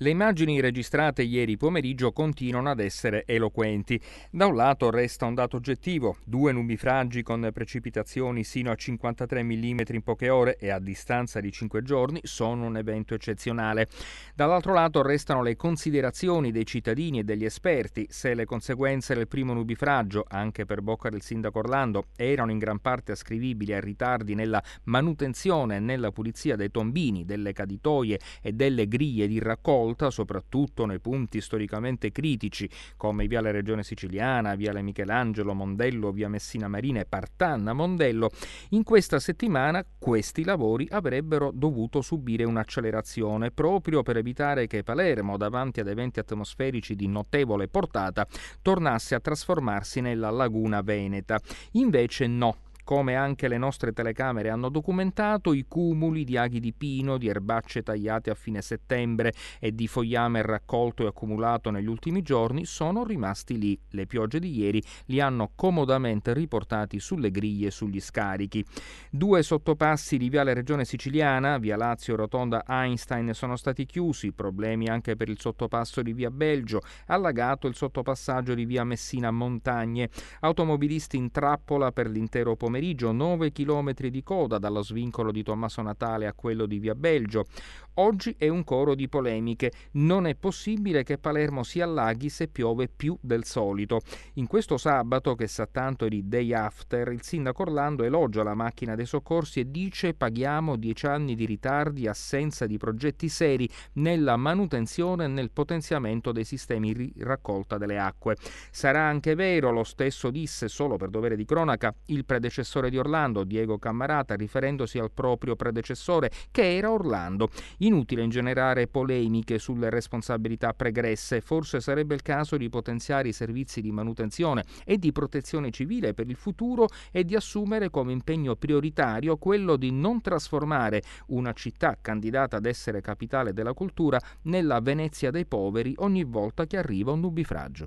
Le immagini registrate ieri pomeriggio continuano ad essere eloquenti. Da un lato resta un dato oggettivo, due nubifragi con precipitazioni sino a 53 mm in poche ore e a distanza di 5 giorni sono un evento eccezionale. Dall'altro lato restano le considerazioni dei cittadini e degli esperti se le conseguenze del primo nubifragio, anche per bocca del sindaco Orlando, erano in gran parte ascrivibili a ritardi nella manutenzione e nella pulizia dei tombini, delle caditoie e delle griglie di raccolta volta, soprattutto nei punti storicamente critici come Viale Regione Siciliana, Viale Michelangelo Mondello, Via Messina Marina e Partanna Mondello, in questa settimana questi lavori avrebbero dovuto subire un'accelerazione proprio per evitare che Palermo, davanti ad eventi atmosferici di notevole portata, tornasse a trasformarsi nella laguna veneta. Invece no, come anche le nostre telecamere hanno documentato, i cumuli di aghi di pino, di erbacce tagliate a fine settembre e di fogliame raccolto e accumulato negli ultimi giorni sono rimasti lì. Le piogge di ieri li hanno comodamente riportati sulle griglie e sugli scarichi. Due sottopassi di Viale Regione Siciliana, Via Lazio Rotonda Einstein sono stati chiusi, problemi anche per il sottopasso di Via Belgio, allagato il sottopassaggio di Via Messina Montagne. Automobilisti in trappola per l'intero pomeriggio pomeriggio 9 km di coda dallo svincolo di Tommaso Natale a quello di Via Belgio. Oggi è un coro di polemiche. Non è possibile che Palermo si allaghi se piove più del solito. In questo sabato, che sa tanto di day after, il sindaco Orlando elogia la macchina dei soccorsi e dice paghiamo dieci anni di ritardi, assenza di progetti seri nella manutenzione e nel potenziamento dei sistemi di raccolta delle acque. Sarà anche vero, lo stesso disse solo per dovere di cronaca, il predecessore l'assessore di Orlando, Diego Cammarata, riferendosi al proprio predecessore, che era Orlando. Inutile ingenerare polemiche sulle responsabilità pregresse, forse sarebbe il caso di potenziare i servizi di manutenzione e di protezione civile per il futuro e di assumere come impegno prioritario quello di non trasformare una città candidata ad essere capitale della cultura nella Venezia dei poveri ogni volta che arriva un nubifragio.